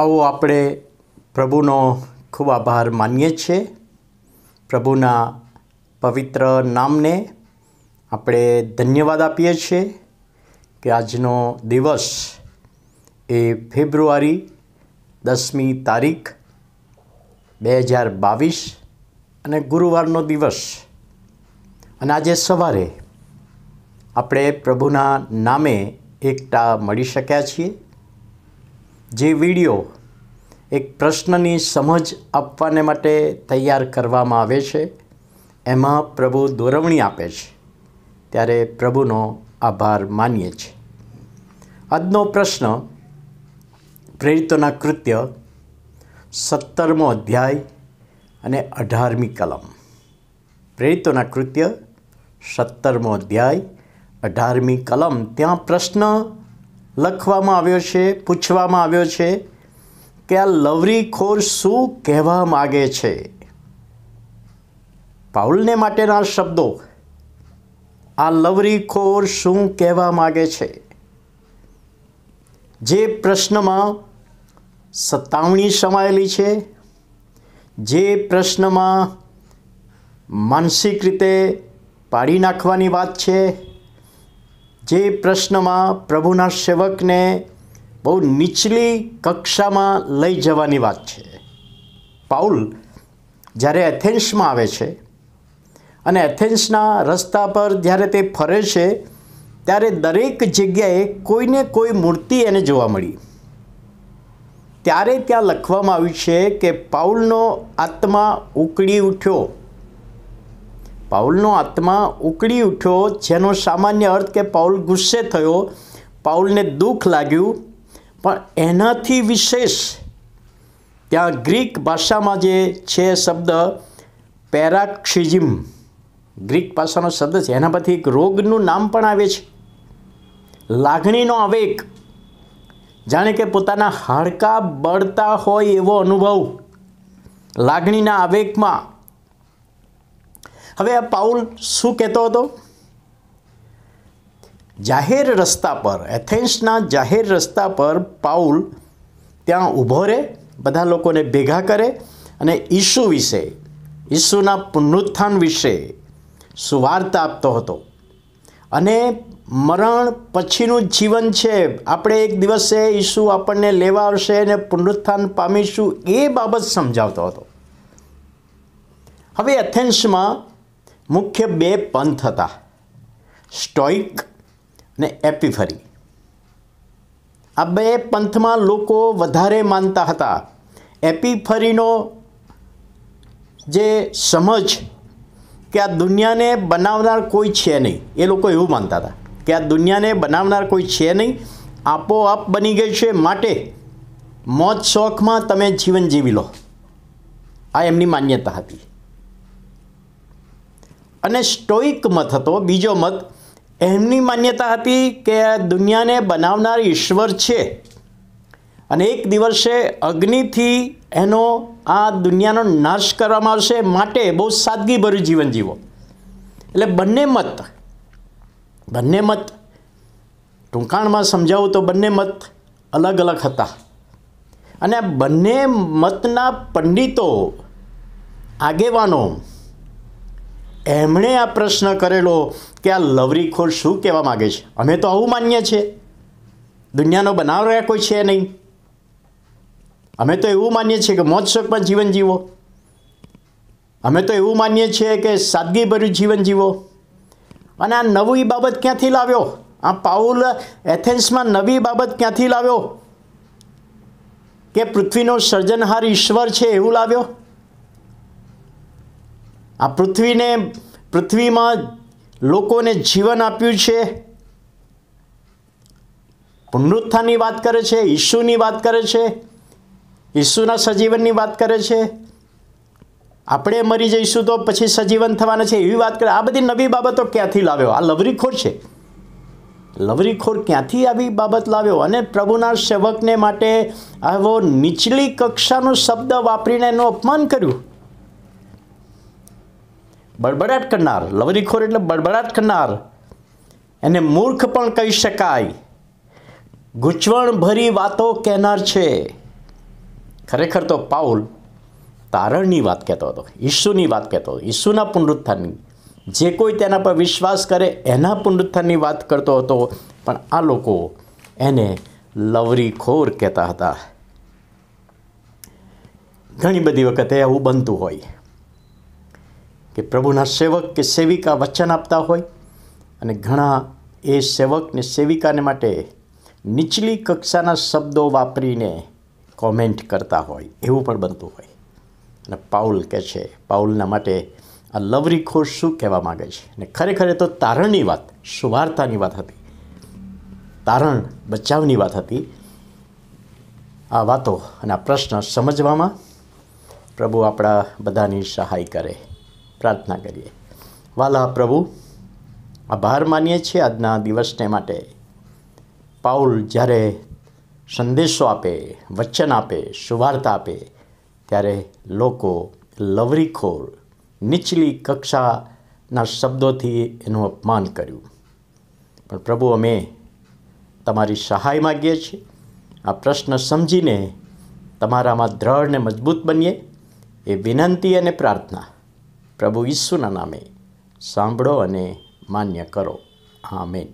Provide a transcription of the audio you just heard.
આવો આપણે પ્રભુનો ખૂબ આભાર માનીએ છીએ પ્રભુના પવિત્ર નામને આપણે ધન્યવાદ આપીએ છીએ કે આજનો દિવસ એ ફેબ્રુઆરી દસમી તારીખ બે હજાર બાવીસ અને ગુરુવારનો દિવસ અને આજે સવારે આપણે પ્રભુના નામે એકતા મળી શક્યા છીએ જે વિડીયો એક પ્રશ્નની સમજ આપવાને માટે તૈયાર કરવામાં આવે છે એમાં પ્રભુ દોરવણી આપે છે ત્યારે પ્રભુનો આભાર માનીએ છીએ આજનો પ્રશ્ન પ્રેરિતોના કૃત્ય સત્તરમો અધ્યાય અને અઢારમી કલમ પ્રેરિતોના કૃત્ય સત્તરમો અધ્યાય અઢારમી કલમ ત્યાં પ્રશ્ન લખવામાં આવ્યો છે પૂછવામાં આવ્યો છે કે આ લવરીખોર શું કહેવા માગે છે પાઉલને માટેના શબ્દો આ લવરીખોર શું કહેવા માગે છે જે પ્રશ્નમાં સતાવણી સમાયેલી છે જે પ્રશ્નમાં માનસિક રીતે પાડી નાખવાની વાત છે જે પ્રશ્નમાં પ્રભુના સેવકને બહુ નીચલી કક્ષામાં લઈ જવાની વાત છે પાઉલ જ્યારે એથેન્સમાં આવે છે અને એથેન્સના રસ્તા પર જ્યારે તે ફરે છે ત્યારે દરેક જગ્યાએ કોઈને કોઈ મૂર્તિ એને જોવા મળી ત્યારે ત્યાં લખવામાં આવ્યું છે કે પાઉલનો આત્મા ઉકળી ઉઠ્યો પાઉલનો આત્મા ઉકળી ઉઠ્યો જેનો સામાન્ય અર્થ કે પાઉલ ગુસ્સે થયો પાઉલને દુઃખ લાગ્યું પણ એનાથી વિશેષ ત્યાં ગ્રીક ભાષામાં જે છે શબ્દ પેરાક્ષિઝિમ ગ્રીક ભાષાનો શબ્દ છે એના પરથી એક રોગનું નામ પણ આવે છે લાગણીનો આવેગ જાણે કે પોતાના હાડકાં બળતા હોય એવો અનુભવ લાગણીના આવેગમાં હવે આ પાઉલ શું કહેતો હતો જાહેર રસ્તા પર એથેન્સના જાહેર રસ્તા પર પાઉલ ત્યાં ઊભો રહે બધા લોકોને ભેગા કરે અને ઈસુ વિશે ઈસુના પુનરુત્થાન વિશે સુવાર્તા આપતો હતો અને મરણ પછીનું જીવન છે આપણે એક દિવસે ઈસુ આપણને લેવા આવશે અને પુનરુત્થાન પામીશું એ બાબત સમજાવતો હતો હવે એથેન્સમાં મુખ્ય બે પંથ હતા સ્ટોઇક અને એપિફરી આ બે પંથમાં લોકો વધારે માનતા હતા એપિફરીનો જે સમજ કે આ દુનિયાને બનાવનાર કોઈ છે નહીં એ લોકો એવું માનતા હતા કે આ દુનિયાને બનાવનાર કોઈ છે નહીં આપોઆપ બની ગઈ છે માટે મોજ શોખમાં તમે જીવન જીવી લો આ એમની માન્યતા હતી અને સ્ટોઇક મત હતો બીજો મત એમની માન્યતા હતી કે આ દુનિયાને બનાવનાર ઈશ્વર છે અને એક દિવસે અગ્નિથી એનો આ દુનિયાનો નાશ કરવામાં આવશે માટે બહુ સાદગીભર્યું જીવન જીવો એટલે બંને મત બંને મત ટૂંકાણમાં સમજાવું તો બંને મત અલગ અલગ હતા અને બંને મતના પંડિતો આગેવાનો એમણે આ પ્રશ્ન કરેલો કે આ લવરીખોર શું કહેવા માગે છે અમે તો આવું માનીએ છીએ દુનિયાનો બનાવ રહ્યા કોઈ છે નહીં અમે તો એવું માનીએ છીએ કે મોજ શોખમાં જીવન જીવો અમે તો એવું માનીએ છીએ કે સાદગીભર્યું જીવન જીવો અને આ નવી બાબત ક્યાંથી લાવ્યો આ પાઉલ એથેન્સમાં નવી બાબત ક્યાંથી લાવ્યો કે પૃથ્વીનો સર્જનહાર ઈશ્વર છે એવું લાવ્યો આ પૃથ્વીને પૃથ્વીમાં લોકોને જીવન આપ્યું છે પુનરુત્થાનની વાત કરે છે ઈસુની વાત કરે છે ઈસુના સજીવનની વાત કરે છે આપણે મરી જઈશું તો પછી સજીવન થવાના છે એવી વાત કરે આ બધી નવી બાબતો ક્યાંથી લાવ્યો આ લવરીખોર છે લવરીખોર ક્યાંથી આવી બાબત લાવ્યો અને પ્રભુના સેવકને માટે આવો નીચલી કક્ષાનો શબ્દ વાપરીને એનું અપમાન કર્યું બળબડાટ કરનાર લવરીખોર એટલે બળબડાટ કરનાર એને મૂર્ખ પણ કહી શકાય ગૂંચવણ ભરી વાતો કહેનાર છે ખરેખર તો પાઉલ તારણની વાત કહેતો હતો ઈસુની વાત કહેતો હતો ઈસુના પુનરુત્થાનની જે કોઈ તેના પર વિશ્વાસ કરે એના પુનરુત્થાનની વાત કરતો હતો પણ આ લોકો એને લવરીખોર કહેતા હતા ઘણી બધી વખતે આવું બનતું હોય કે પ્રભુના સેવક કે સેવિકા વચન આપતા હોય અને ઘણા એ સેવક ને સેવિકાને માટે નીચલી કક્ષાના શબ્દો વાપરીને કોમેન્ટ કરતા હોય એવું પણ બનતું હોય અને પાઉલ કહે છે પાઉલના માટે આ લવરી ખોશ શું કહેવા માગે છે અને ખરેખર તો તારણની વાત સુવાર્તાની વાત હતી તારણ બચાવની વાત હતી આ વાતો અને આ પ્રશ્ન સમજવામાં પ્રભુ આપણા બધાની સહાય કરે પ્રાર્થના કરીએ વાલા પ્રભુ આભાર માનીએ છીએ આજના દિવસને માટે પાઉલ જ્યારે સંદેશો આપે વચન આપે સુવાર્તા આપે ત્યારે લોકો લવરીખોર નીચલી કક્ષાના શબ્દોથી એનું અપમાન કર્યું પણ પ્રભુ અમે તમારી સહાય માગીએ છીએ આ પ્રશ્ન સમજીને તમારામાં દ્રઢ ને મજબૂત બનીએ એ વિનંતી અને પ્રાર્થના પ્રભુ ઈસુના નામે સાંભળો અને માન્ય કરો મેન